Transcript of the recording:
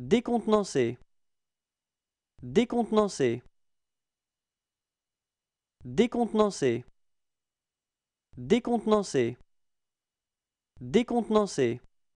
Décontenancé. Décontenancé. Décontenancé. Décontenancé. Décontenancé.